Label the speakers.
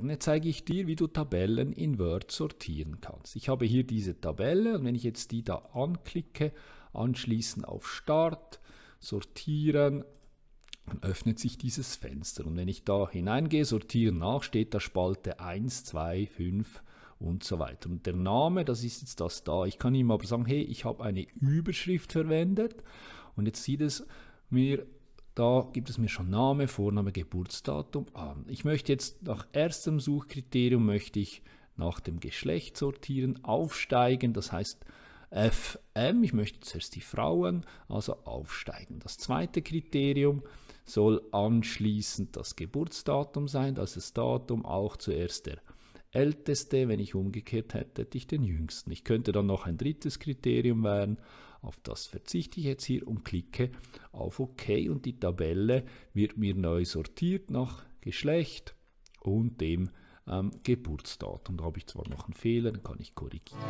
Speaker 1: Gerne zeige ich dir, wie du Tabellen in Word sortieren kannst. Ich habe hier diese Tabelle und wenn ich jetzt die da anklicke, anschließend auf Start, sortieren, dann öffnet sich dieses Fenster. Und wenn ich da hineingehe, sortieren nach, steht da Spalte 1, 2, 5 und so weiter. Und der Name, das ist jetzt das da. Ich kann ihm aber sagen, hey, ich habe eine Überschrift verwendet und jetzt sieht es mir da gibt es mir schon Name, Vorname, Geburtsdatum an. Ah, ich möchte jetzt nach erstem Suchkriterium möchte ich nach dem Geschlecht sortieren, aufsteigen, das heißt FM, ich möchte zuerst die Frauen, also aufsteigen. Das zweite Kriterium soll anschließend das Geburtsdatum sein, also das Datum auch zuerst der Älteste, wenn ich umgekehrt hätte, hätte ich den Jüngsten. Ich könnte dann noch ein drittes Kriterium wählen, auf das verzichte ich jetzt hier und klicke auf OK und die Tabelle wird mir neu sortiert nach Geschlecht und dem ähm, Geburtsdatum. Da habe ich zwar noch einen Fehler, den kann ich korrigieren.